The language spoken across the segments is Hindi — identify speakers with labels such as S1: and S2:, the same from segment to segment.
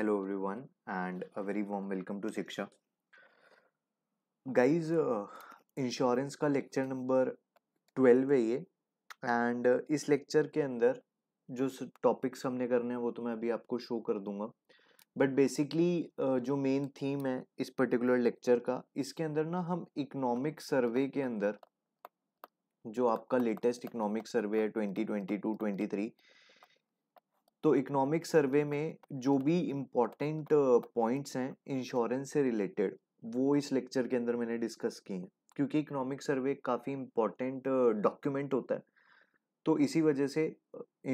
S1: Hello everyone and a very warm welcome to Shiksha guys insurance का लेक्चर नंबर ट्वेल्व है ये एंड uh, इस लेक्चर के अंदर जो टॉपिक्स हमने करने हैं वो तो मैं अभी आपको शो कर दूंगा बट बेसिकली uh, जो मेन थीम है इस पर्टिकुलर लेक्चर का इसके अंदर ना हम इकोनॉमिक सर्वे के अंदर जो आपका लेटेस्ट इकोनॉमिक सर्वे है ट्वेंटी ट्वेंटी टू ट्वेंटी थ्री तो इकोनॉमिक सर्वे में जो भी इम्पोर्टेंट पॉइंट्स हैं इंश्योरेंस से रिलेटेड वो इस लेक्चर के अंदर मैंने डिस्कस किए हैं क्योंकि इकोनॉमिक सर्वे काफ़ी इम्पोर्टेंट डॉक्यूमेंट होता है तो इसी वजह से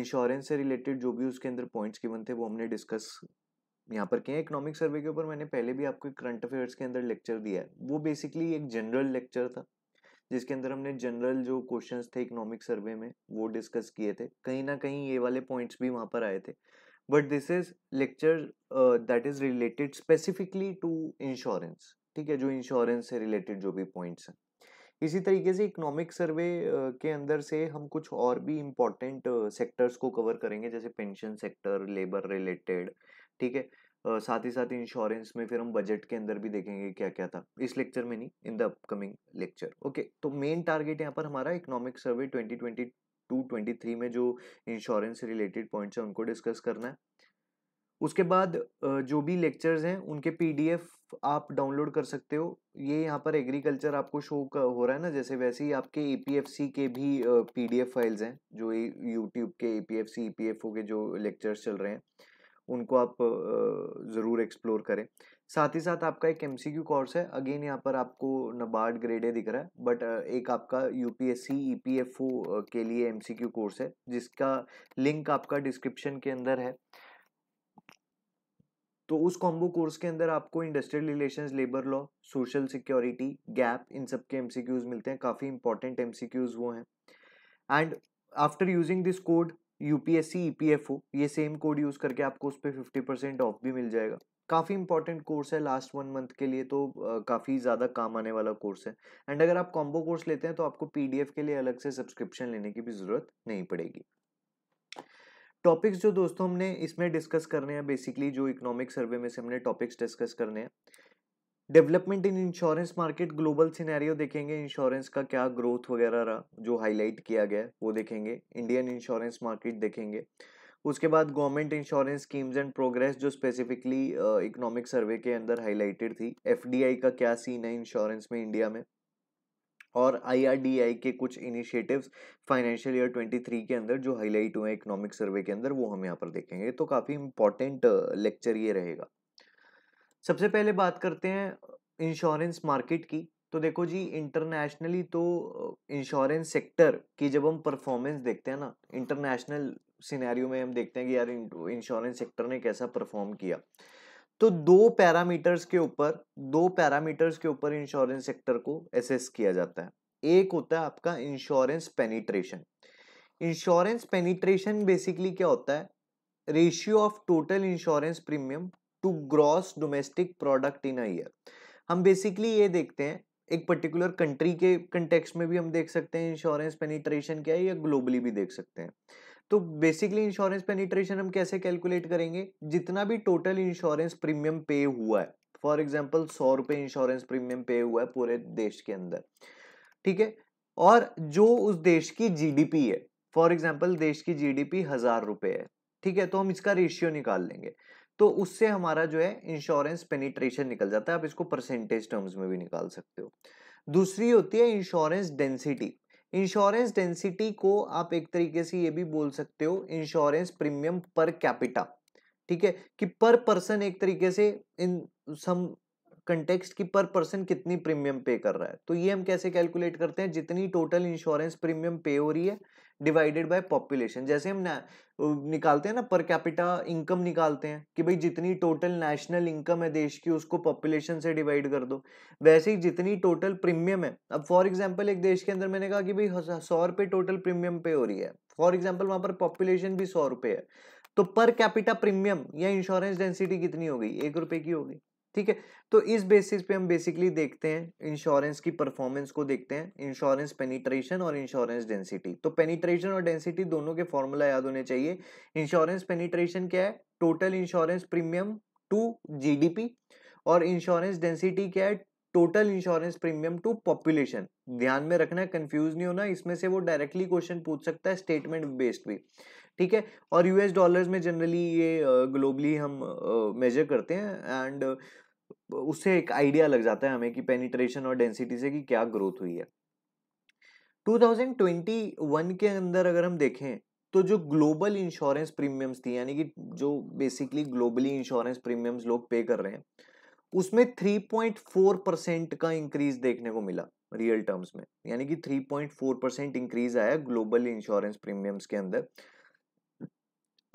S1: इंश्योरेंस से रिलेटेड जो भी उसके अंदर पॉइंट्स बनते थे वो हमने डिस्कस यहाँ पर किए इकोनॉमिक सर्वे के ऊपर मैंने पहले भी आपको करंट अफेयर्स के अंदर लेक्चर दिया है वो बेसिकली एक जनरल लेक्चर था जिसके अंदर हमने जनरल जो क्वेश्चन थे इकोनॉमिक सर्वे में वो डिस्कस किए थे कहीं ना कहीं ये वाले पॉइंट्स भी वहाँ पर आए थे but this is lecture that is related specifically to insurance ठीक है जो इंश्योरेंस से रिलेटेड जो भी पॉइंट्स हैं इसी तरीके से इकोनॉमिक सर्वे uh, के अंदर से हम कुछ और भी इम्पॉर्टेंट सेक्टर्स uh, को कवर करेंगे जैसे पेंशन सेक्टर लेबर रिलेटेड ठीक है साथ ही साथ इंश्योरेंस में फिर हम बजट के अंदर भी देखेंगे क्या क्या था इस लेक्चर में नहीं in the upcoming lecture okay तो मेन टारगेट यहाँ पर हमारा economic survey twenty twenty two twenty three में जो इंश्योरेंस रिलेटेड पॉइंट्स हैं उनको डिस्कस करना है उसके बाद जो भी लेक्चर्स हैं उनके पीडीएफ आप डाउनलोड कर सकते हो ये यहाँ पर एग्रीकल्चर आपको शो हो रहा है ना जैसे वैसे ही आपके ए के भी पीडीएफ फाइल्स हैं जो यूट्यूब के ए पी एफ के जो लेक्चर्स चल रहे हैं उनको आप ज़रूर एक्सप्लोर करें साथ ही साथ आपका एक एम कोर्स है अगेन यहाँ पर आपको नबार्ड ग्रेड ए दिख रहा है बट एक आपका U P S C E P F O के लिए एम कोर्स है जिसका लिंक आपका डिस्क्रिप्शन के अंदर है तो उस कॉम्बो कोर्स के अंदर आपको industrial relations labour law social security gap इन सब के एमसीक्यूज मिलते हैं काफ़ी इंपॉर्टेंट एमसीक्यूज वो हैं and after using this code UPSC EPFO e ये सेम कोड यूज़ करके आपको उस पर फिफ्टी परसेंट ऑफ भी मिल जाएगा काफ़ी इंपॉर्टेंट कोर्स है लास्ट वन मंथ के लिए तो काफ़ी ज़्यादा काम आने वाला कोर्स है एंड अगर आप कॉम्बो कोर्स लेते हैं तो आपको पीडीएफ के लिए अलग से सब्सक्रिप्शन लेने की भी ज़रूरत नहीं पड़ेगी टॉपिक्स जो दोस्तों हमने इसमें डिस्कस करने हैं बेसिकली जो इकोनॉमिक सर्वे में से हमने टॉपिक्स डिस्कस करने हैं development in insurance market global scenario देखेंगे इंश्योरेंस का क्या ग्रोथ वगैरह रहा जो हाईलाइट किया गया वो देखेंगे इंडियन इंश्योरेंस मार्केट देखेंगे उसके बाद government insurance schemes and progress जो स्पेसिफिकली इकोनॉमिक सर्वे के अंदर हाईलाइटेड थी एफ का क्या सीन है इंश्योरेंस में इंडिया में और आई के कुछ इनिशिएटिव्स फाइनेंशियल ईयर 23 के अंदर जो हाईलाइट हुए इकोनॉमिक सर्वे के अंदर वो हम यहाँ पर देखेंगे तो काफ़ी इंपॉर्टेंट लेक्चर ये रहेगा सबसे पहले बात करते हैं इंश्योरेंस मार्केट की तो देखो जी इंटरनेशनली तो इंश्योरेंस सेक्टर की जब हम परफॉर्मेंस देखते हैं ना इंटरनेशनल सिनेरियो में हम देखते हैं कि यार इंश्योरेंस सेक्टर ने कैसा परफॉर्म किया तो दो पैरामीटर्स के ऊपर दो पैरामीटर्स के ऊपर इंश्योरेंस सेक्टर को एसेस किया जाता है एक होता है आपका insurance penetration insurance penetration basically क्या होता है ratio of total insurance premium to gross domestic product in year हम बेसिकली ये देखते हैं एक पर्टिकुलर कंट्री के कंटेक्स में भी हम देख सकते हैं इंश्योरेंस पेनिट्रेशन क्या है या ग्लोबली भी देख सकते हैं तो बेसिकली इंश्योरेंस पेनिट्रेशन हम कैसे कैलकुलेट करेंगे जितना भी टोटल इंश्योरेंस प्रीमियम पे हुआ है फॉर एग्जाम्पल सौ रुपये इंश्योरेंस प्रीमियम पे हुआ है पूरे देश के अंदर ठीक है और जो उस देश की जीडीपी है फॉर एग्जाम्पल देश की जीडीपी हजार रुपये है ठीक है तो हम इसका रेशियो निकाल लेंगे तो उससे हमारा जो है इंश्योरेंस पेनिट्रेशन निकल जाता है आप इसको परसेंटेज टर्म्स में भी निकाल सकते हो दूसरी होती है इंश्योरेंस डेंसिटी इंश्योरेंस डेंसिटी को आप एक तरीके से ये भी बोल सकते हो इंश्योरेंस प्रीमियम पर कैपिटा ठीक है कि पर पर्सन एक तरीके से इन सम कंटेक्स्ट की पर पर्सन कितनी प्रीमियम पे कर रहा है तो ये हम कैसे कैलकुलेट करते हैं जितनी टोटल इंश्योरेंस प्रीमियम पे हो रही है डिवाइडेड बाय पॉपुलेशन जैसे हम ना निकालते हैं ना पर कैपिटा इनकम निकालते हैं कि भाई जितनी टोटल नेशनल इनकम है देश की उसको पॉपुलेशन से डिवाइड कर दो वैसे ही जितनी टोटल प्रीमियम है अब फॉर एग्जांपल एक देश के अंदर मैंने कहा कि भाई सौ रुपये टोटल प्रीमियम पे हो रही है फॉर एग्जाम्पल वहाँ पर पॉपुलेशन भी सौ रुपये है तो पर कैपिटा प्रीमियम या इंश्योरेंस डेंसिटी कितनी हो गई एक रुपये की हो गई ठीक है तो इस बेसिस पे हम बेसिकली देखते हैं इंश्योरेंस की परफॉर्मेंस को देखते हैं इंश्योरेंस पेनिट्रेशन और इंश्योरेंस डेंसिटी तो पेनिट्रेशन और डेंसिटी दोनों के फॉर्मूला याद होने चाहिए इंश्योरेंस पेनिट्रेशन क्या है total insurance premium to GDP और इंश्योरेंस डेंसिटी क्या है total insurance premium to population ध्यान में रखना कंफ्यूज नहीं होना इसमें से वो डायरेक्टली क्वेश्चन पूछ सकता है स्टेटमेंट बेस्ड भी ठीक है और यूएस डॉलर्स में जनरली ये ग्लोबली हम मेजर करते हैं एंड उससे एक आइडिया लग जाता है हमें कि पेनिट्रेशन और डेंसिटी से कि क्या ग्रोथ हुई है 2021 के अंदर अगर हम देखें तो जो ग्लोबल इंश्योरेंस प्रीमियम्स थी यानी कि जो बेसिकली ग्लोबली इंश्योरेंस प्रीमियम्स लोग पे कर रहे हैं उसमें 3.4 परसेंट का इंक्रीज देखने को मिला रियल टर्म्स में यानी कि 3.4 परसेंट इंक्रीज आया ग्लोबल इंश्योरेंस प्रीमियम्स के अंदर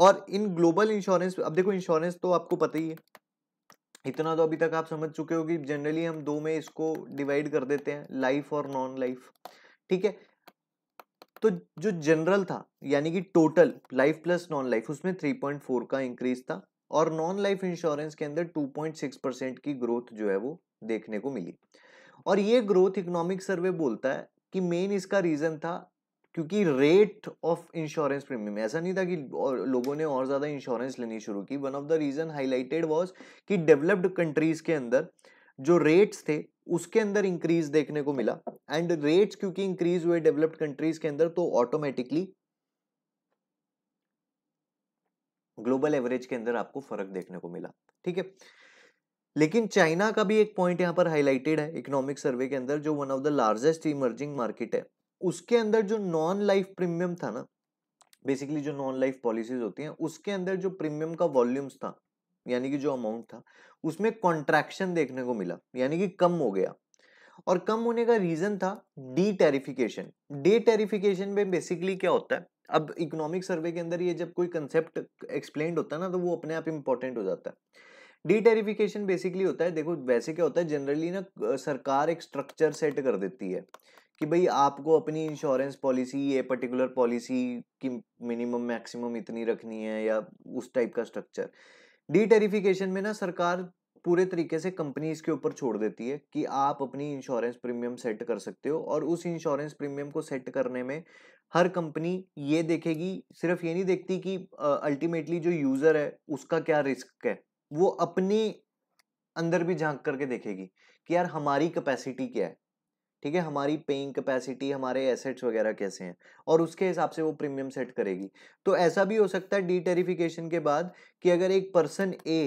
S1: और इन ग्लोबल इंश्योरेंस अब देखो इंश्योरेंस तो आपको पता ही है इतना तो अभी तक आप समझ चुके हो कि जनरली हम दो में इसको डिवाइड कर देते हैं लाइफ और नॉन लाइफ ठीक है तो जो जनरल था यानी कि total life plus non life उसमें 3.4 का इंक्रीज था और नॉन लाइफ इंश्योरेंस के अंदर 2.6 परसेंट की ग्रोथ जो है वो देखने को मिली और ये ग्रोथ इकोनॉमिक सर्वे बोलता है कि मेन इसका रीजन था क्योंकि रेट ऑफ इंश्योरेंस प्रीमियम ऐसा नहीं था कि लोगों ने और ज़्यादा इंश्योरेंस लेनी शुरू की one of the reason highlighted was कि डेवलप्ड कंट्रीज़ के अंदर जो रेट्स थे उसके अंदर इंक्रीज देखने को मिला एंड रेट्स क्योंकि इंक्रीज हुए डेवलप्ड कंट्रीज के अंदर तो ऑटोमेटिकली ग्लोबल एवरेज के अंदर आपको फर्क देखने को मिला ठीक है लेकिन चाइना का भी एक पॉइंट यहां पर हाईलाइटेड है इकोनॉमिक सर्वे के अंदर जो one of the largest emerging market है उसके अंदर जो नॉन लाइफ प्रीमियम था ना बेसिकली जो नॉन लाइफ पॉलिसीज होती हैं उसके अंदर जो प्रीमियम का वॉल्यूम्स था यानी कि जो अमाउंट था उसमें कॉन्ट्रैक्शन देखने को मिला यानी कि कम हो गया और कम होने का रीजन था डी टेरिफिकेशन डी टेरिफिकेशन में बेसिकली क्या होता है अब इकोनॉमिक सर्वे के अंदर ये जब कोई कंसेप्ट एक्सप्लेन होता है ना तो वो अपने आप इंपॉर्टेंट हो जाता है डीटेरिफिकेशन बेसिकली होता है देखो वैसे क्या होता है जनरली ना सरकार एक स्ट्रक्चर सेट कर देती है कि भाई आपको अपनी इंश्योरेंस पॉलिसी ये पर्टिकुलर पॉलिसी की मिनिमम मैक्सिमम इतनी रखनी है या उस टाइप का स्ट्रक्चर डीटेरिफिकेशन में ना सरकार पूरे तरीके से कंपनीज के ऊपर छोड़ देती है कि आप अपनी इंश्योरेंस प्रीमियम सेट कर सकते हो और उस इंश्योरेंस प्रीमियम को सेट करने में हर कंपनी ये देखेगी सिर्फ ये नहीं देखती कि अल्टीमेटली जो यूज़र है उसका क्या रिस्क है वो अपने अंदर भी झांक करके देखेगी कि यार हमारी कैपेसिटी क्या है ठीक है हमारी पेइंग कैपेसिटी हमारे एसेट्स वगैरह कैसे हैं और उसके हिसाब से वो प्रीमियम सेट करेगी तो ऐसा भी हो सकता है डी टेरिफिकेशन के बाद कि अगर एक पर्सन ए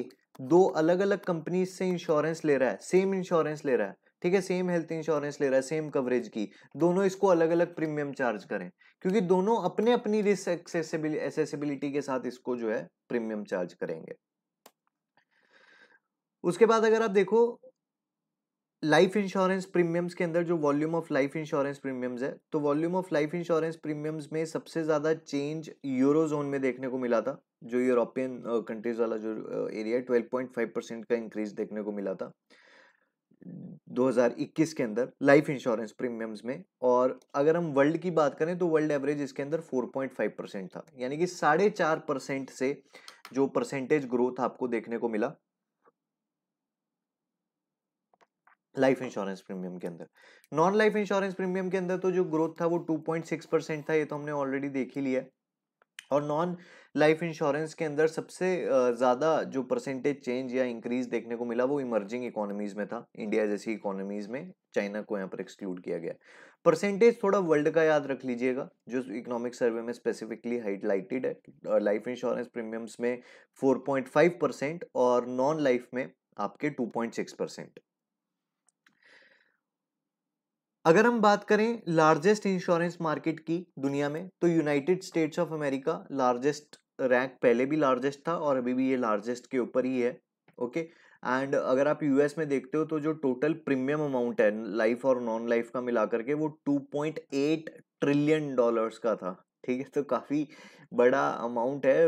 S1: दो अलग अलग कंपनीज से इंश्योरेंस ले रहा है सेम इंश्योरेंस ले रहा है ठीक है सेम हेल्थ इंश्योरेंस ले रहा है सेम कवरेज की दोनों इसको अलग अलग प्रीमियम चार्ज करें क्योंकि दोनों अपने अपनी रिस्क एक्सेसिबिलिटी के साथ इसको जो है प्रीमियम चार्ज करेंगे उसके बाद अगर आप देखो लाइफ इंश्योरेंस प्रीमियम्स के अंदर जो volume of life insurance premiums है तो volume of life insurance premiums में सबसे ज़्यादा चेंज यूरो जोन में देखने को मिला था जो यूरोपियन कंट्रीज वाला जो एरिया है ट्वेल्व पॉइंट फाइव परसेंट का इंक्रीज देखने को मिला था 2021 के अंदर लाइफ इंश्योरेंस प्रीमियम्स में और अगर हम वर्ल्ड की बात करें तो वर्ल्ड एवरेज इसके अंदर 4.5 परसेंट था यानी कि साढ़े चार परसेंट से जो परसेंटेज ग्रोथ आपको देखने को मिला लाइफ इंश्योरेंस प्रीमियम के अंदर नॉन लाइफ इंश्योरेंस प्रीमियम के अंदर तो जो ग्रोथ था वो 2.6 परसेंट था ये तो हमने ऑलरेडी देख ही लिया और नॉन लाइफ इंश्योरेंस के अंदर सबसे ज़्यादा जो परसेंटेज चेंज या इंक्रीज देखने को मिला वो इमर्जिंग इकोनॉमीज़ में था इंडिया जैसी इकोनॉमीज़ में चाइना को यहाँ पर एक्सक्लूड किया गया परसेंटेज थोड़ा वर्ल्ड का याद रख लीजिएगा जो इकोनॉमिक सर्वे में स्पेसिफिकली लाइटेड है लाइफ इंश्योरेंस प्रीमियम्स में 4.5 परसेंट और नॉन लाइफ में आपके 2.6 परसेंट अगर हम बात करें लार्जेस्ट इंश्योरेंस मार्केट की दुनिया में तो United States of America largest rank पहले भी लार्जेस्ट था और अभी भी ये लार्जेस्ट के ऊपर ही है ओके एंड अगर आप यूएस में देखते हो तो जो टोटल प्रीमियम अमाउंट है लाइफ और नॉन लाइफ का मिला करके वो 2.8 ट्रिलियन डॉलर्स का था ठीक है तो काफ़ी बड़ा अमाउंट है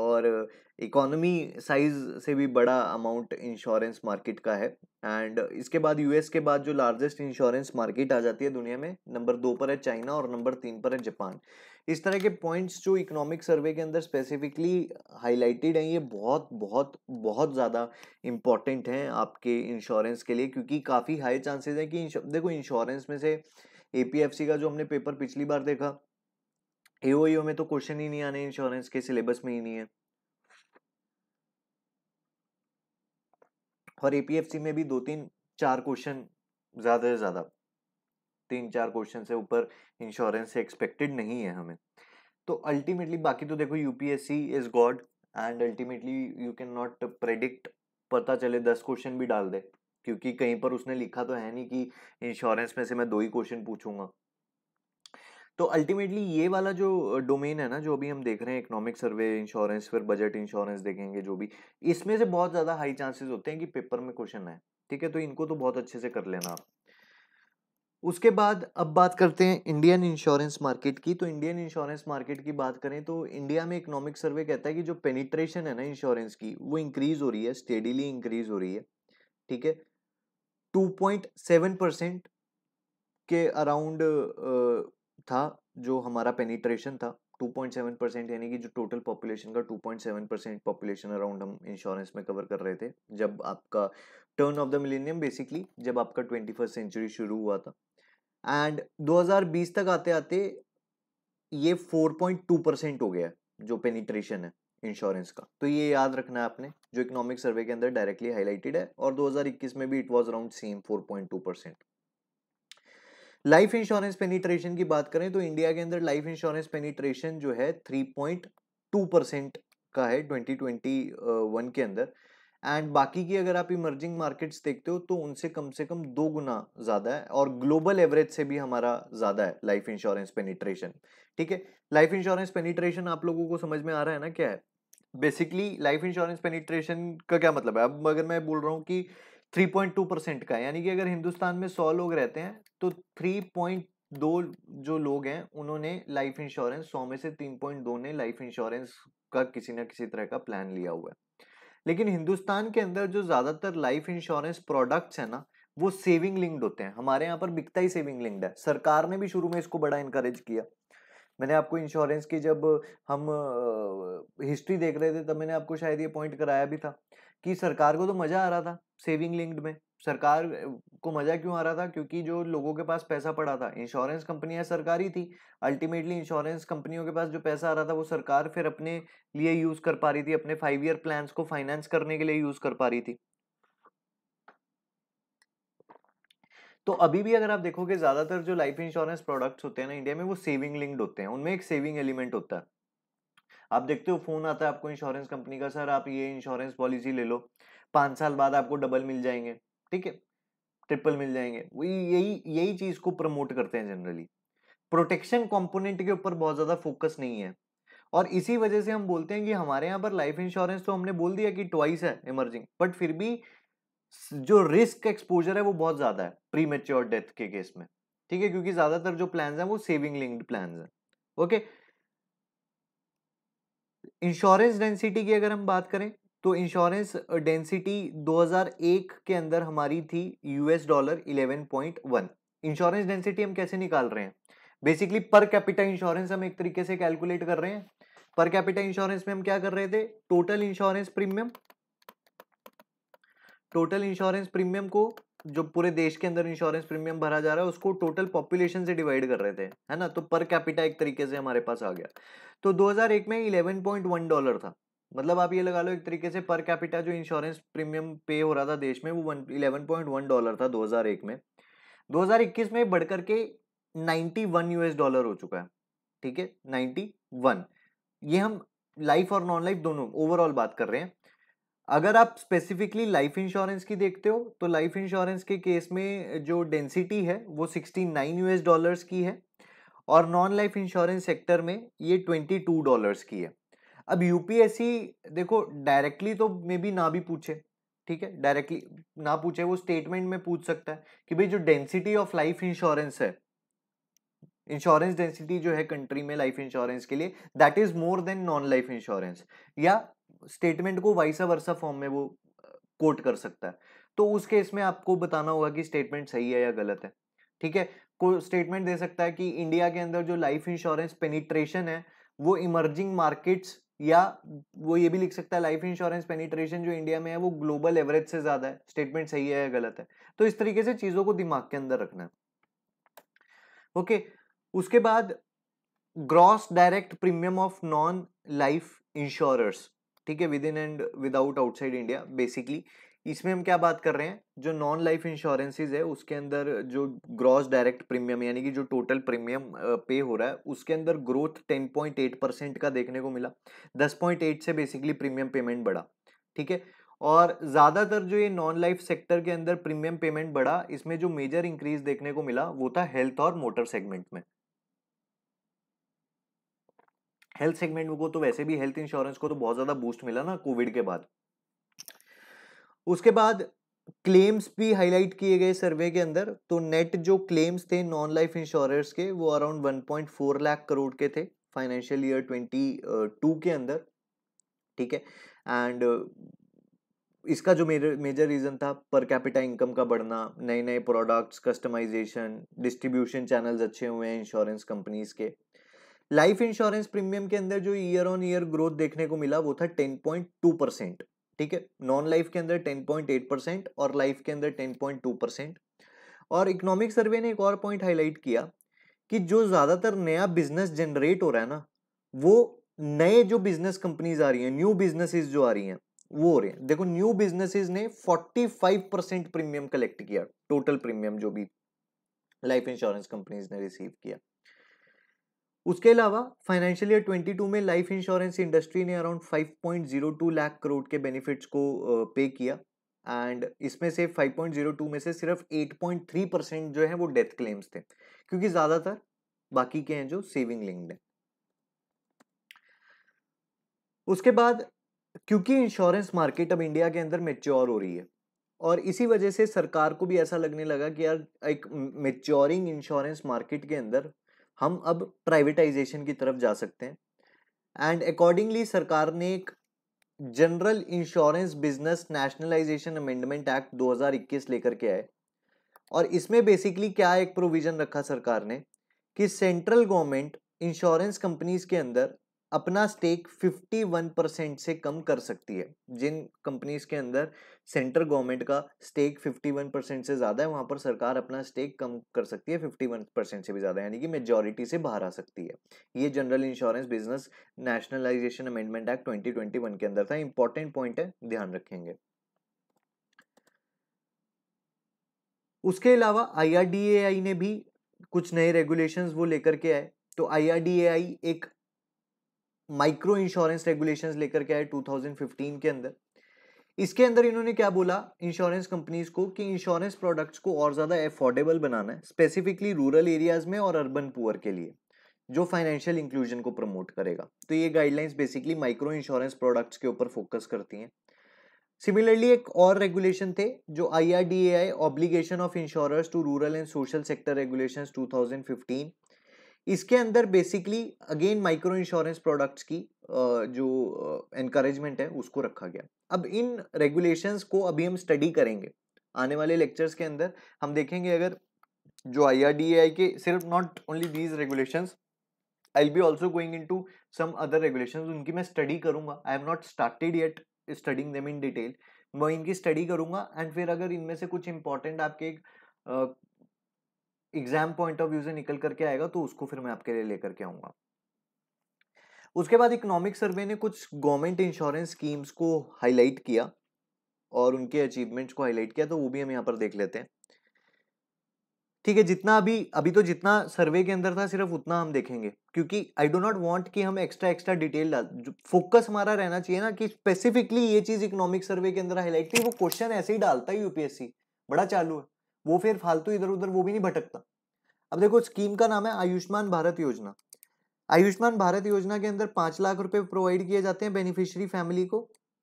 S1: और इकोनॉमी साइज से भी बड़ा अमाउंट इंश्योरेंस मार्केट का है एंड इसके बाद यूएस के बाद जो लार्जेस्ट इंश्योरेंस मार्केट आ जाती है दुनिया में नंबर दो पर है चाइना और नंबर तीन पर है जापान इस तरह के पॉइंट्स जो इकोनॉमिक सर्वे के अंदर स्पेसिफिकली हाईलाइटेड हैं ये बहुत बहुत बहुत ज़्यादा इम्पॉर्टेंट हैं आपके इंश्योरेंस के लिए क्योंकि काफ़ी हाई चांसेस है कि देखो इंश्योरेंस में से ए का जो हमने पेपर पिछली बार देखा एओ e में तो क्वेश्चन ही नहीं आने इंश्योरेंस के सिलेबस में ही नहीं है और एपीएफसी में भी दो तीन चार क्वेश्चन ज़्यादा से ज़्यादा तीन चार क्वेश्चन से ऊपर इंश्योरेंस से एक्सपेक्टेड नहीं है हमें तो अल्टीमेटली बाकी तो देखो UPSC is God and ultimately you can not predict पता चले दस क्वेश्चन भी डाल दे क्योंकि कहीं पर उसने लिखा तो है नहीं कि इंश्योरेंस में से मैं दो ही क्वेश्चन पूछूंगा तो अल्टीमेटली ये वाला जो डोमेन है ना जो अभी हम देख रहे हैं इकोनॉमिक सर्वे इंश्योरेंस फिर बजट इंश्योरेंस देखेंगे जो भी इसमें से बहुत ज़्यादा हाई चांसेस होते हैं कि पेपर में क्वेश्चन है ठीक है तो इनको तो बहुत अच्छे से कर लेना आप उसके बाद अब बात करते हैं इंडियन इंश्योरेंस मार्केट की तो इंडियन इंश्योरेंस मार्केट की बात करें तो इंडिया में इकोनॉमिक सर्वे कहता है कि जो पेनिट्रेशन है ना इंश्योरेंस की वो इंक्रीज हो रही है स्टेडीली इंक्रीज हो रही है ठीक है 2.7 परसेंट के अराउंड था जो हमारा पेनिट्रेशन था 2.7 परसेंट यानी कि जो टोटल पॉपुलेशन का 2.7 परसेंट पॉपुलेशन अराउंड हम इंश्योरेंस में कवर कर रहे थे जब आपका turn of the millennium basically जब आपका ट्वेंटी सेंचुरी शुरू हुआ था एंड 2020 तक आते आते ये 4.2 परसेंट हो गया जो पेनिट्रेशन है इंश्योरेंस का तो ये याद रखना है आपने जो इकोनॉमिक सर्वे के अंदर डायरेक्टली हाईलाइटेड है और 2021 में भी it was around same 4.2 percent life insurance penetration की बात करें तो इंडिया के अंदर लाइफ इंश्योरेंस पेनिट्रेशन जो है थ्री पॉइंट टू परसेंट का है ट्वेंटी ट्वेंटी वन के अंदर एंड बाकी की अगर आप इमर्जिंग मार्केट्स देखते हो तो उनसे कम से कम दो गुना ज़्यादा है और ग्लोबल एवरेज से भी हमारा ज़्यादा है लाइफ इंश्योरेंस पेनिट्रेशन ठीक है लाइफ इंश्योरेंस पेनिट्रेशन आप लोगों को समझ में आ रहा है ना क्या है बेसिकली लाइफ इंश्योरेंस पेनिट्रेशन का क्या मतलब है अब अगर मैं बोल रहा हूँ कि 3.2 परसेंट का यानी कि अगर हिंदुस्तान में 100 लोग रहते हैं तो 3.2 जो लोग हैं उन्होंने लाइफ इंश्योरेंस 100 में से 3.2 ने लाइफ इंश्योरेंस का किसी ना किसी तरह का प्लान लिया हुआ है लेकिन हिंदुस्तान के अंदर जो ज़्यादातर लाइफ इंश्योरेंस प्रोडक्ट्स हैं ना वो सेविंग लिंक्ड होते हैं हमारे यहाँ पर बिकता ही सेविंग लिंक्ड है सरकार ने भी शुरू में इसको बड़ा इंकरेज किया मैंने आपको इंश्योरेंस की जब हम हिस्ट्री देख रहे थे तब मैंने आपको शायद ये पॉइंट कराया भी था कि सरकार को तो मजा आ रहा था सेविंग लिंक्ड में सरकार को मजा क्यों आ रहा था क्योंकि जो लोगों के पास पैसा पड़ा था इंश्योरेंस कंपनियां सरकारी थी अल्टीमेटली इंश्योरेंस कंपनियों के पास जो पैसा आ रहा था वो सरकार फिर अपने लिए यूज कर पा रही थी अपने फाइव ईयर प्लान को फाइनेंस करने के लिए यूज कर पा रही थी तो अभी भी अगर आप देखोगे ज्यादातर जो लाइफ इंश्योरेंस प्रोडक्ट्स होते हैं ना इंडिया में वो सेविंग लिंक्ड होते हैं उनमें एक सेविंग एलिमेंट होता है आप देखते हो फ़ोन आता है आपको इंश्योरेंस कंपनी का सर आप ये इंश्योरेंस पॉलिसी ले लो पाँच साल बाद आपको डबल मिल जाएंगे ठीक है ट्रिपल मिल जाएंगे वही यही यही चीज़ को प्रमोट करते हैं जनरली प्रोटेक्शन कंपोनेंट के ऊपर बहुत ज़्यादा फोकस नहीं है और इसी वजह से हम बोलते हैं कि हमारे यहाँ पर लाइफ इंश्योरेंस तो हमने बोल दिया कि ट्वाइस है इमर्जिंग बट फिर भी जो रिस्क एक्सपोजर है वो बहुत ज़्यादा है प्री मेच्योर डेथ के केस में ठीक है क्योंकि ज़्यादातर जो प्लान है वो सेविंग लिंक्ड प्लान है ओके इंश्योरेंस डेंसिटी की अगर हम बात करें तो इंश्योरेंस डेंसिटी 2001 के अंदर हमारी थी यूएस डॉलर 11.1 इंश्योरेंस डेंसिटी हम कैसे निकाल रहे हैं बेसिकली पर कैपिटा इंश्योरेंस हम एक तरीके से कैलकुलेट कर रहे हैं पर कैपिटा इंश्योरेंस में हम क्या कर रहे थे total insurance premium total insurance premium को जो पूरे देश के अंदर इंश्योरेंस प्रीमियम भरा जा रहा है उसको टोटल पॉपुलेशन से डिवाइड कर रहे थे है ना तो पर कैपिटा एक तरीके से हमारे पास आ गया तो 2001 में 11.1 डॉलर था मतलब आप ये लगा लो एक तरीके से पर कैपिटा जो इंश्योरेंस प्रीमियम पे हो रहा था देश में वो 11.1 डॉलर था 2001 में 2021 में बढ़कर के 91 यूएस डॉलर हो चुका है ठीक है 91 ये हम लाइफ और नॉन लाइफ दोनों ओवरऑल बात कर रहे हैं अगर आप स्पेसिफिकली लाइफ इंश्योरेंस की देखते हो तो लाइफ इंश्योरेंस के केस में जो डेंसिटी है वो 69 यूएस डॉलर्स की है और नॉन लाइफ इंश्योरेंस सेक्टर में ये ट्वेंटी टू डॉलर्स की है अब यूपीएससी देखो डायरेक्टली तो मे बी ना भी पूछे ठीक है डायरेक्टली ना पूछे वो स्टेटमेंट में पूछ सकता है कि भाई जो डेंसिटी ऑफ लाइफ इंश्योरेंस है इंश्योरेंस डेंसिटी जो है कंट्री में लाइफ इंश्योरेंस के लिए that is more than non life insurance या स्टेटमेंट को वाइसा वर्सा फॉर्म में वो कोट कर सकता है तो उस केस में आपको बताना होगा कि स्टेटमेंट सही है या गलत है ठीक है को स्टेटमेंट दे सकता है कि इंडिया के अंदर जो लाइफ इंश्योरेंस पेनिट्रेशन है वो इमर्जिंग मार्केट्स या वो ये भी लिख सकता है लाइफ इंश्योरेंस पेनिट्रेशन जो इंडिया में है वो ग्लोबल एवरेज से ज्यादा है स्टेटमेंट सही है या गलत है तो इस तरीके से चीजों को दिमाग के अंदर रखना है ओके okay, उसके बाद gross direct premium of non life insurers ठीक है within and without outside India basically इसमें हम क्या बात कर रहे हैं जो नॉन लाइफ इंश्योरेंसेज है उसके अंदर जो ग्रॉस डायरेक्ट प्रीमियम यानी कि जो टोटल प्रीमियम पे हो रहा है उसके अंदर ग्रोथ 10.8 परसेंट का देखने को मिला 10.8 से बेसिकली प्रीमियम पेमेंट बढ़ा ठीक है और ज़्यादातर जो ये नॉन लाइफ सेक्टर के अंदर प्रीमियम पेमेंट बढ़ा इसमें जो मेजर इंक्रीज देखने को मिला वो था हेल्थ और मोटर सेगमेंट में हेल्थ सेगमेंट को तो वैसे भी हेल्थ इंश्योरेंस को तो बहुत ज़्यादा बूस्ट मिला ना कोविड के बाद उसके बाद क्लेम्स भी हाईलाइट किए गए सर्वे के अंदर तो नेट जो क्लेम्स थे नॉन लाइफ इंश्योरेंस के वो अराउंड 1.4 लाख करोड़ के थे फाइनेंशियल ईयर 22 के अंदर ठीक है एंड इसका जो मेजर मेजर रीज़न था पर कैपिटा इनकम का बढ़ना नए नए प्रोडक्ट्स कस्टमाइजेशन डिस्ट्रीब्यूशन चैनल्स अच्छे हुए हैं इंश्योरेंस कंपनीज के लाइफ इंश्योरेंस प्रीमियम के अंदर जो ईयर ऑन ईयर ग्रोथ देखने को मिला वो था टेन परसेंट ठीक है नॉन लाइफ के अंदर 10.8 परसेंट और लाइफ के अंदर 10.2 परसेंट और इकोनॉमिक सर्वे ने एक और पॉइंट हाईलाइट किया कि जो ज़्यादातर नया बिजनेस जनरेट हो रहा है ना वो नए जो बिजनेस कंपनीज आ रही हैं न्यू बिजनेसेस जो आ रही हैं वो हो रहे हैं देखो न्यू बिजनेसेस ने 45 परसेंट प्रीमियम कलेक्ट किया टोटल प्रीमियम जो भी लाइफ इंश्योरेंस कंपनीज ने रिसीव किया उसके अलावा फाइनेंशियल ईयर 22 में लाइफ इंश्योरेंस इंडस्ट्री ने अराउंड 5.02 लाख करोड़ के बेनिफिट्स को पे किया एंड इसमें से 5.02 में से सिर्फ 8.3 परसेंट जो है वो डेथ क्लेम्स थे क्योंकि ज़्यादातर बाकी के हैं जो सेविंग लिंक्ड है उसके बाद क्योंकि इंश्योरेंस मार्केट अब इंडिया के अंदर मेच्योर हो रही है और इसी वजह से सरकार को भी ऐसा लगने लगा कि यार एक मेच्योरिंग इंश्योरेंस मार्केट के अंदर हम अब प्राइवेटाइजेशन की तरफ जा सकते हैं एंड अकॉर्डिंगली सरकार ने एक general insurance business nationalisation amendment act 2021 लेकर के आए और इसमें बेसिकली क्या एक प्रोविज़न रखा सरकार ने कि सेंट्रल गवर्नमेंट इंश्योरेंस कंपनीज के अंदर अपना स्टेक 51 परसेंट से कम कर सकती है जिन कंपनीज के अंदर सेंट्रल गवर्नमेंट का स्टेक 51 परसेंट से ज़्यादा है वहाँ पर सरकार अपना स्टेक कम कर सकती है 51 परसेंट से भी ज़्यादा यानी कि मेजॉरिटी से बाहर आ सकती है ये general insurance business nationalisation amendment act twenty के अंदर था इंपॉर्टेंट पॉइंट है ध्यान रखेंगे उसके अलावा आई ने भी कुछ नए रेगुलेशंस वो लेकर के आए तो आई एक माइक्रो इंश्योरेंस रेगुलेशन लेकर के आए 2015 के अंदर इसके अंदर इन्होंने क्या बोला इंश्योरेंस कंपनीज को कि इंश्योरेंस प्रोडक्ट्स को और ज़्यादा एफोर्डेबल बनाना है स्पेसिफिकली रूरल एरियाज में और अर्बन पुअर के लिए जो फाइनेंशियल इंक्लूजन को प्रमोट करेगा तो ये guidelines basically micro insurance products के ऊपर फोकस करती हैं सिमिलरली एक और रेगुलेशन थे जो I R D A I obligation of insurance to rural and social sector regulation 2015 इसके अंदर basically again micro insurance products की जो एनकरेजमेंट है उसको रखा गया अब इन रेगुलेशंस को अभी हम स्टडी करेंगे आने वाले लेक्चर्स के अंदर हम देखेंगे अगर जो आई के सिर्फ not only these regulations I be also going into some other regulation उनकी मैं स्टडी करूंगा I am not started yet studying them in detail मैं इनकी स्टडी करूंगा एंड फिर अगर इनमें से कुछ इंपॉर्टेंट आपके एक एग्जाम पॉइंट ऑफ व्यू से निकल करके आएगा तो उसको फिर मैं आपके लिए लेकर के आऊंगा उसके बाद इकोनॉमिक सर्वे ने कुछ गवर्नमेंट इंश्योरेंस स्कीम्स को हाईलाइट किया और उनके अचीवमेंट्स को हाईलाइट किया तो वो भी हम यहाँ पर देख लेते हैं ठीक है जितना अभी अभी तो जितना सर्वे के अंदर था सिर्फ उतना हम देखेंगे क्योंकि आई डो नॉट वॉन्ट कि हम एक्स्ट्रा एक्स्ट्रा डिटेल डाल फोकस हमारा रहना चाहिए ना कि स्पेसिफिकली ये चीज़ इकोनॉमिक सर्वे के अंदर हाईलाइट थी वो क्वेश्चन ऐसे ही डालता है यूपीएससी बड़ा चालू है वो फिर फालतू इधर उधर वो भी नहीं भटकता अब देखो स्कीम का नाम है आयुष्मान भारत योजना आयुष्मान भारत योजना के अंदर पांच लाख रुपए प्रोवाइड किए जाते हैं बेनिफिशियरी फैमिली को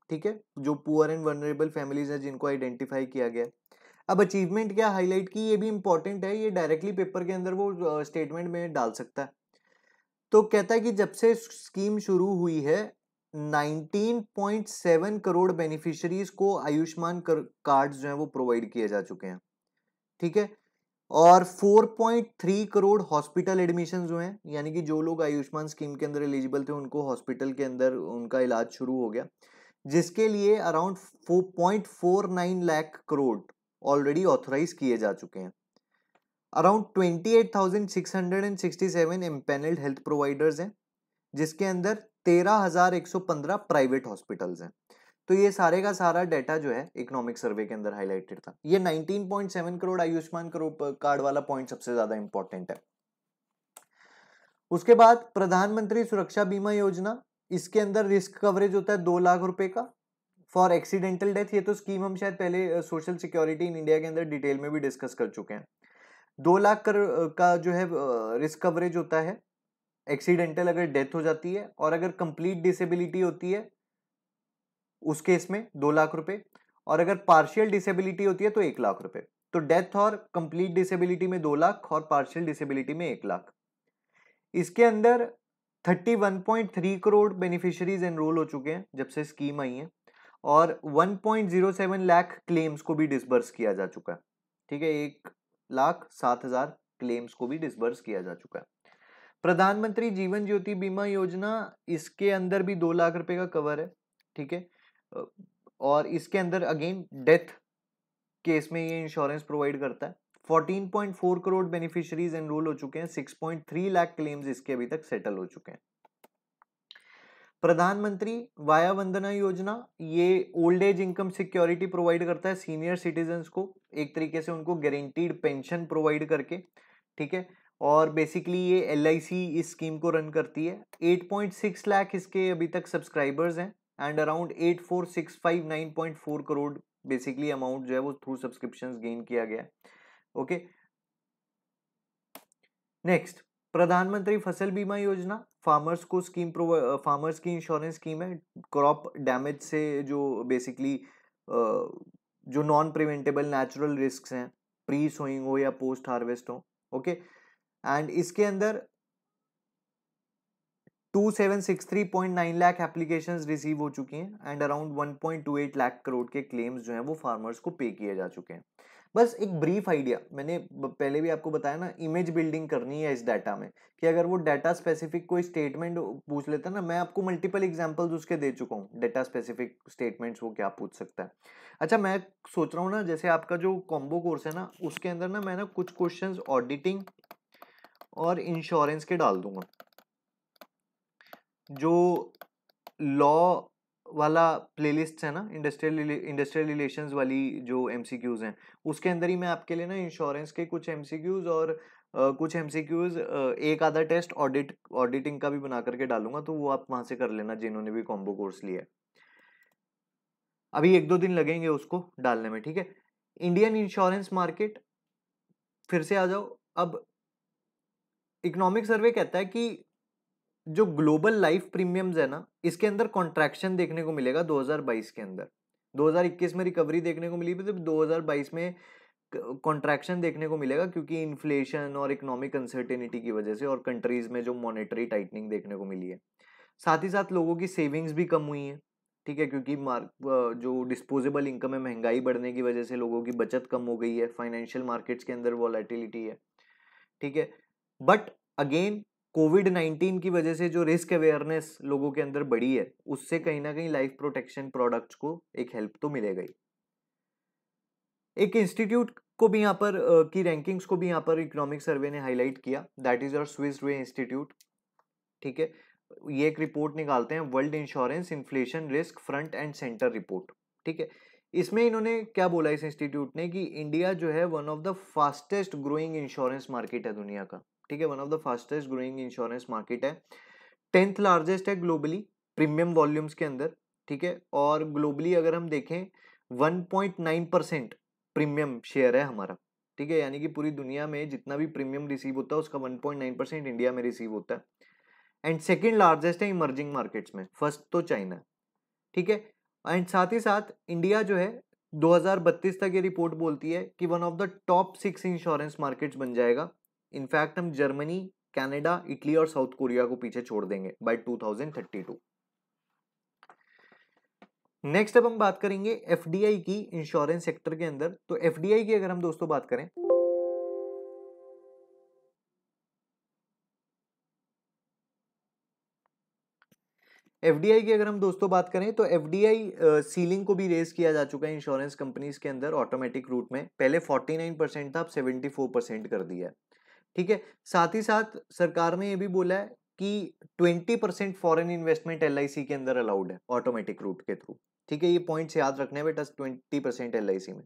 S1: ठीक है जो पुअर एंड वनरेबल फैमिलीज है जिनको आइडेंटिफाई किया गया अब अचीवमेंट क्या हाईलाइट की ये भी इंपॉर्टेंट है ये डायरेक्टली पेपर के अंदर वो स्टेटमेंट में डाल सकता है तो कहता है कि जब से स्कीम शुरू हुई है 19.7 करोड़ बेनिफिशरीज को आयुष्मान कार्ड जो है वो प्रोवाइड किए जा चुके हैं ठीक है और 4.3 करोड़ हॉस्पिटल एडमिशन हुए हैं यानी कि जो लोग आयुष्मान स्कीम के अंदर एलिजिबल थे उनको हॉस्पिटल के अंदर उनका इलाज शुरू हो गया जिसके लिए around 4.49 lakh crore already authorise किए जा चुके हैं अराउंड 28,667 एम्पेनल्ड हेल्थ प्रोवाइडर्स हैं जिसके अंदर 13,115 प्राइवेट हॉस्पिटल्स हैं तो ये सारे का सारा डेटा जो है इकोनॉमिक सर्वे के अंदर हाईलाइटेड था ये 19.7 करोड़ आयुष्मान कार्ड वाला पॉइंट सबसे ज्यादा इंपॉर्टेंट है उसके बाद प्रधानमंत्री सुरक्षा बीमा योजना इसके अंदर रिस्क कवरेज होता है दो लाख रुपए का फॉर एक्सीडेंटल डेथ ये तो स्कीम हम शायद पहले सोशल सिक्योरिटी इन इंडिया के अंदर डिटेल में भी डिस्कस कर चुके हैं दो लाख कर का जो है रिस्क कवरेज होता है एक्सीडेंटल अगर डेथ हो जाती है और अगर कंप्लीट डिसेबिलिटी होती है उस केस में दो लाख रुपए और अगर पार्शियल डिसेबिलिटी होती है तो एक लाख रुपए तो डेथ और कंप्लीट डिसेबिलिटी में दो लाख और पार्शियल डिसेबिलिटी में एक लाख इसके अंदर 31.3 करोड़ बेनिफिशरीज एनरोल हो चुके हैं जब से स्कीम आई है और 1.07 लाख क्लेम्स को भी डिसबर्स किया जा चुका है ठीक है एक लाख सात हजार क्लेम्स को भी डिसबर्स किया जा चुका है प्रधानमंत्री जीवन ज्योति बीमा योजना इसके अंदर भी दो लाख रुपए का कवर है ठीक है और इसके अंदर अगेन डेथ केस में ये इंश्योरेंस प्रोवाइड करता है 14.4 करोड़ बेनिफिशरीज एनरोल हो चुके हैं 6.3 लाख क्लेम्स इसके अभी तक सेटल हो चुके हैं प्रधानमंत्री वाया वंदना योजना ये old age income security provide करता है सीनियर सिटीजन को एक तरीके से उनको गारंटीड पेंशन प्रोवाइड करके ठीक है और बेसिकली ये एल इस स्कीम को रन करती है 8.6 लाख इसके अभी तक सब्सक्राइबर्स हैं and around eight four six five nine point four crore basically amount जो है वो थ्रू सब्सक्रिप्शन गेन किया गया ओके नेक्स्ट प्रधानमंत्री फसल बीमा योजना फार्मर्स को स्कीम फार्मर्स की इंश्योरेंस स्कीम है क्रॉप डैमेज से जो बेसिकली जो नॉन प्रिवेंटेबल नेचुरल रिस्क हैं प्री सोइंग हो या पोस्ट हार्वेस्ट हो ओके एंड इसके अंदर two seven six three point nine lakh application receive हो चुकी हैं and around one point two eight lakh crore के क्लेम्स जो हैं वो फार्मर्स को पे किए जा चुके हैं बस एक ब्रीफ आइडिया मैंने पहले भी आपको बताया ना इमेज बिल्डिंग करनी है इस डाटा में कि अगर वो डाटा स्पेसिफिक कोई स्टेटमेंट पूछ लेता है ना मैं आपको मल्टीपल एग्जांपल्स उसके दे चुका हूँ डाटा स्पेसिफिक स्टेटमेंट्स वो क्या पूछ सकता है अच्छा मैं सोच रहा हूँ ना जैसे आपका जो कॉम्बो कोर्स है ना उसके अंदर ना मैं ना कुछ क्वेश्चन ऑडिटिंग और इंश्योरेंस के डाल दूंगा जो लॉ वाला प्लेलिस्ट है ना इंडस्ट्रियल इंडस्ट्रियल रिलेशंस वाली जो एम हैं उसके अंदर ही मैं आपके लिए ना इंश्योरेंस के कुछ एम और Uh, कुछ एम एक आधा टेस्ट ऑडिट ऑडिटिंग का भी बना करके डालूंगा तो वो आप वहां से कर लेना जिन्होंने भी कॉम्बो कोर्स लिया अभी एक दो दिन लगेंगे उसको डालने में ठीक है इंडियन इंश्योरेंस मार्केट फिर से आ जाओ अब इकोनॉमिक सर्वे कहता है कि जो ग्लोबल लाइफ प्रीमियम्स है ना इसके अंदर कॉन्ट्रैक्शन देखने को मिलेगा 2022 के अंदर 2021 में रिकवरी देखने को मिली तो 2022 में कॉन्ट्रैक्शन देखने को मिलेगा क्योंकि इन्फ्लेशन और इकोनॉमिक अनसर्टेनिटी की वजह से और कंट्रीज में जो मॉनेटरी टाइटनिंग देखने को मिली है साथ ही साथ लोगों की सेविंग्स भी कम हुई है ठीक है क्योंकि मार्क जो डिस्पोजेबल इनकम है महंगाई बढ़ने की वजह से लोगों की बचत कम हो गई है फाइनेंशियल मार्केट्स के अंदर वॉलेटिलिटी है ठीक है बट अगेन कोविड नाइन्टीन की वजह से जो रिस्क अवेयरनेस लोगों के अंदर बढ़ी है उससे कहीं ना कहीं लाइफ प्रोटेक्शन प्रोडक्ट्स को एक हेल्प तो मिलेगा ही एक इंस्टीट्यूट को भी यहाँ पर की रैंकिंग्स को भी यहाँ पर इकोनॉमिक सर्वे ने हाईलाइट किया that is your Swiss way institute ठीक है ये एक रिपोर्ट निकालते हैं world insurance inflation risk front and centre report ठीक है इसमें इन्होंने क्या बोला इस इंस्टीट्यूट ने कि इंडिया जो है one of the fastest growing insurance market है दुनिया का ठीक है one of the fastest growing insurance market है टेंथ लार्जेस्ट है ग्लोबली प्रीमियम वॉल्यूम्स के अंदर ठीक है और ग्लोबली अगर हम देखें 1.9 परसेंट प्रीमियम शेयर है हमारा ठीक है यानी कि पूरी दुनिया में जितना भी प्रीमियम रिसीव होता है उसका 1.9 परसेंट इंडिया में रिसीव होता है एंड सेकेंड लार्जेस्ट है इमर्जिंग मार्केट्स में फर्स्ट तो चाइना ठीक है एंड साथ ही साथ इंडिया जो है 2032 तक ये रिपोर्ट बोलती है कि one of the top six insurance markets बन जाएगा इनफैक्ट हम जर्मनी कनाडा इटली और साउथ कोरिया को पीछे छोड़ देंगे बाय 2032 नेक्स्ट अब हम बात करेंगे एफडीआई की इंश्योरेंस सेक्टर के अंदर तो एफडीआई की अगर हम दोस्तों बात करें एफडीआई की अगर हम दोस्तों बात करें तो एफडीआई सीलिंग को भी रेस किया जा चुका है इंश्योरेंस कंपनीज के अंदर ऑटोमेटिक रूट में पहले 49 परसेंट था अब 74 परसेंट कर दिया है ठीक है साथ ही साथ सरकार ने यह भी बोला है कि 20 परसेंट फॉरन इन्वेस्टमेंट एल के अंदर अलाउड है ऑटोमेटिक रूट के थ्रू ठीक है ये पॉइंट्स याद रखने हैं बेटा ट्वेंटी परसेंट एल में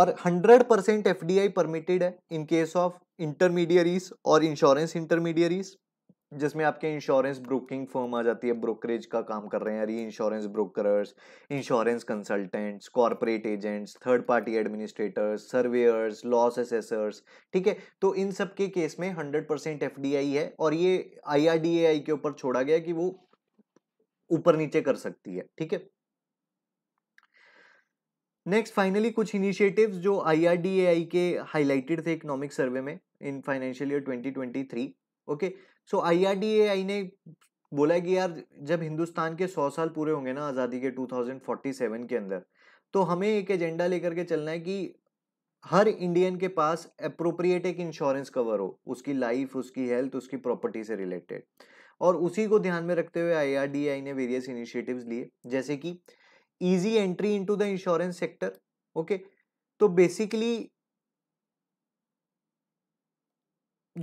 S1: और 100 परसेंट एफ परमिटेड है इन केस ऑफ इंटरमीडियरीज और इंश्योरेंस इंटरमीडियरीज जिसमें आपके इंश्योरेंस ब्रोकिंग फर्म आ जाती है ब्रोकरेज का काम कर रहे हैं reinsurance brokers insurance consultants corporate agents third party administrators surveyors loss assessors ठीक है तो इन सब के केस में हंड्रेड परसेंट है और ये आई के ऊपर छोड़ा गया कि वो ऊपर नीचे कर सकती है ठीक है नेक्स्ट फाइनली कुछ इनिशिएटिव्स जो आई के हाईलाइटेड थे इकोनॉमिक सर्वे में in financial year 2023 okay okay? So I ने बोला कि यार जब हिंदुस्तान के सौ साल पूरे होंगे ना आज़ादी के 2047 के अंदर तो हमें एक एजेंडा लेकर के चलना है कि हर इंडियन के पास अप्रोप्रिएट एक इंश्योरेंस कवर हो उसकी लाइफ उसकी हेल्थ उसकी प्रॉपर्टी से रिलेटेड और उसी को ध्यान में रखते हुए आईआरडीआई ने वेरियस इनिशिएटिव्स लिए जैसे कि easy entry into the insurance sector okay तो बेसिकली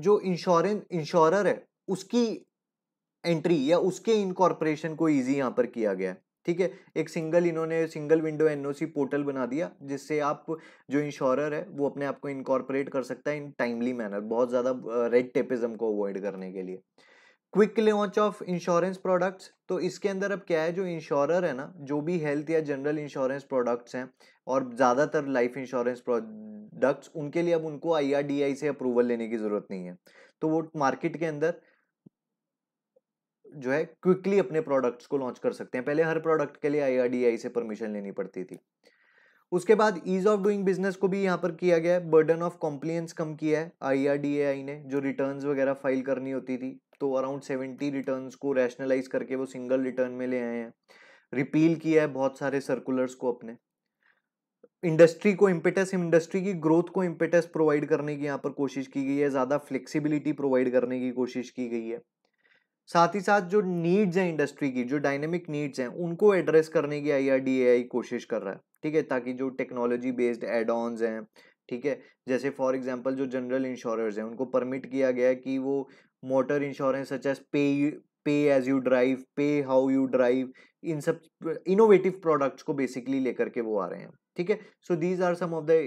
S1: जो इंश्योरेंस इंश्योरर है उसकी एंट्री या उसके इनकॉर्पोरेशन को ईजी यहाँ पर किया गया है ठीक है एक सिंगल इन्होंने सिंगल विंडो एनओसी पोर्टल बना दिया जिससे आप जो इंश्योरर है वो अपने आप को इनकॉर्पोरेट कर सकता है इन टाइमली मैनर बहुत ज़्यादा रेड टेपिज्म को अवॉइड करने के लिए quick launch of insurance products तो इसके अंदर अब क्या है जो इंश्योरर है ना जो भी हेल्थ या जनरल इंश्योरेंस प्रोडक्ट्स हैं और ज़्यादातर लाइफ इंश्योरेंस प्रोडक्ट्स उनके लिए अब उनको आई से अप्रूवल लेने की ज़रूरत नहीं है तो वो मार्केट के अंदर जो है क्विकली अपने प्रोडक्ट्स को लॉन्च कर सकते हैं पहले हर प्रोडक्ट के लिए आई से परमिशन लेनी पड़ती थी उसके बाद ईज ऑफ डूइंग बिजनेस को भी यहाँ पर किया गया है बर्डन ऑफ कॉम्प्लियंस कम किया है आई ने जो रिटर्न वगैरह फाइल करनी होती थी तो अराउंड सेवेंटी रिटर्न को रैशनलाइज करके वो सिंगल रिटर्न में ले आए हैं रिपील किया है बहुत सारे सर्कुलर्स को अपने इंडस्ट्री को इम्पेटस इंडस्ट्री की ग्रोथ को इम्पेटस प्रोवाइड करने की यहाँ पर कोशिश की गई है ज़्यादा फ्लेक्सिबिलिटी प्रोवाइड करने की कोशिश की गई है साथ ही साथ जो नीड्स हैं इंडस्ट्री की जो डायनेमिक नीड्स हैं उनको एड्रेस करने की आई कोशिश कर रहा है ठीक है ताकि जो टेक्नोलॉजी बेस्ड एड ऑनस हैं ठीक है जैसे फॉर एग्जांपल जो जनरल इंश्योरर्स हैं उनको परमिट किया गया कि वो motor insurance such as pay pay as you drive pay how you drive इन सब इनोवेटिव प्रोडक्ट्स को बेसिकली लेकर के वो आ रहे हैं ठीक है so these are some of the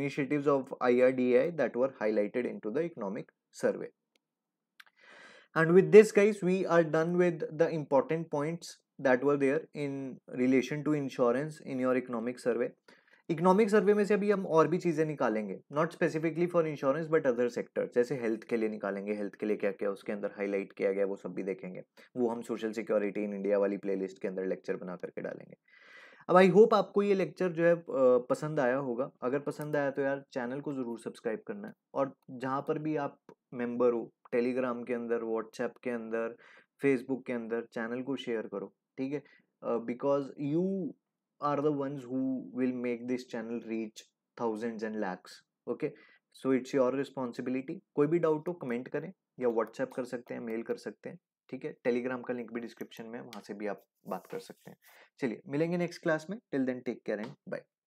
S1: initiatives of I R D I that were highlighted in to the economic survey and with this guys we are done with the important points that were there in relation to insurance in your economic survey economic survey में से अभी हम और भी चीज़ें निकालेंगे not specifically for insurance but other sector जैसे हेल्थ के लिए निकालेंगे हेल्थ के लिए क्या क्या उसके अंदर हाईलाइट किया गया वो सब भी देखेंगे वो हम सोशल सिक्योरिटी इन इंडिया वाली प्लेलिस्ट के अंदर लेक्चर बना करके डालेंगे अब आई होप आपको ये लेक्चर जो है पसंद आया होगा अगर पसंद आया तो यार चैनल को ज़रूर सब्सक्राइब करना है और जहाँ पर भी आप मेंबर हो टेलीग्राम के अंदर व्हाट्सएप के अंदर फेसबुक के अंदर चैनल को शेयर करो ठीक है because you are the ones who will make this channel reach thousands and lakhs okay so it's your responsibility कोई भी डाउट हो कमेंट करें या व्हाट्सएप कर सकते हैं मेल कर सकते हैं ठीक है टेलीग्राम का लिंक भी डिस्क्रिप्शन में वहाँ से भी आप बात कर सकते हैं चलिए मिलेंगे नेक्स्ट क्लास में till then take care and bye